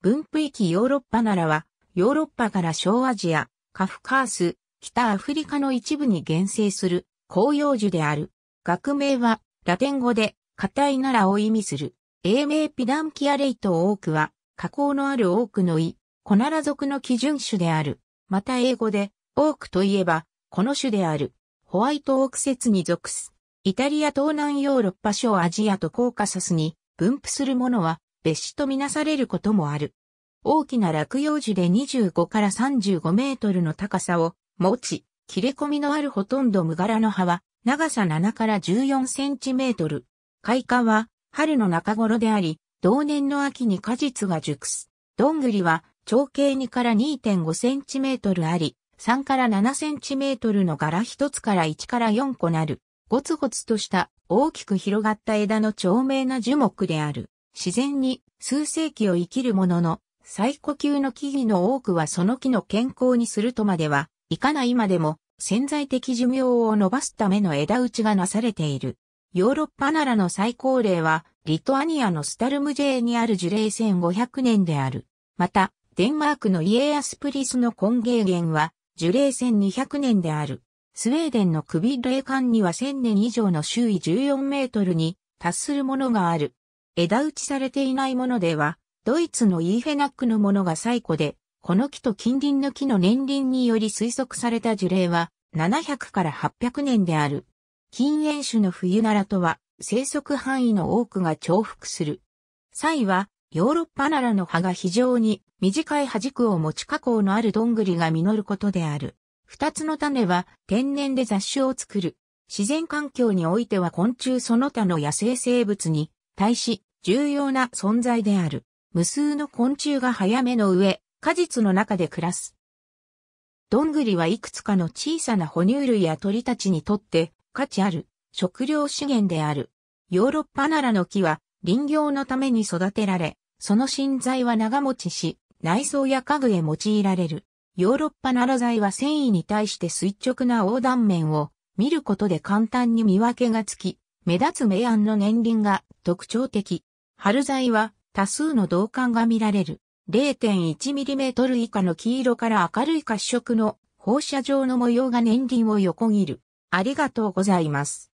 分布域ヨーロッパならは、ヨーロッパから小アジア、カフカース、北アフリカの一部に原生する広葉樹である。学名は、ラテン語で、硬いならを意味する。英名ピダンキアレイトオークは、加工のあるオークの胃、コナラ属の基準種である。また英語で、オークといえば、この種である。ホワイトオーク説に属す。イタリア東南ヨーロッパ小アジアとコーカサスに分布するものは、弟子とみなされることもある。大きな落葉樹で25から35メートルの高さを持ち、切れ込みのあるほとんど無柄の葉は、長さ7から14センチメートル。開花は、春の中頃であり、同年の秋に果実が熟す。どんぐりは、長径2から2.5センチメートルあり、3から7センチメートルの柄1つから1から4個なる。ゴツゴツとした大きく広がった枝の長命な樹木である。自然に数世紀を生きるものの、最古級の木々の多くはその木の健康にするとまでは、いかないまでも潜在的寿命を伸ばすための枝打ちがなされている。ヨーロッパならの最高齢は、リトアニアのスタルムジェーにある樹齢1500年である。また、デンマークのイエアスプリスの根源源は、樹齢1200年である。スウェーデンの首霊館には1000年以上の周囲14メートルに達するものがある。枝打ちされていないものでは、ドイツのイーフェナックのものが最古で、この木と近隣の木の年輪により推測された樹齢は700から800年である。禁煙種の冬ならとは生息範囲の多くが重複する。イはヨーロッパならの葉が非常に短い葉軸を持ち加工のあるどんぐりが実ることである。二つの種は天然で雑種を作る。自然環境においては昆虫その他の野生生物に対し重要な存在である。無数の昆虫が早めの上、果実の中で暮らす。どんぐりはいくつかの小さな哺乳類や鳥たちにとって価値ある食料資源である。ヨーロッパならの木は林業のために育てられ、その芯材は長持ちし、内装や家具へ用いられる。ヨーロッパなら材は繊維に対して垂直な横断面を見ることで簡単に見分けがつき、目立つ明暗の年輪が特徴的。春材は多数の銅管が見られる。0.1mm 以下の黄色から明るい褐色の放射状の模様が年輪を横切る。ありがとうございます。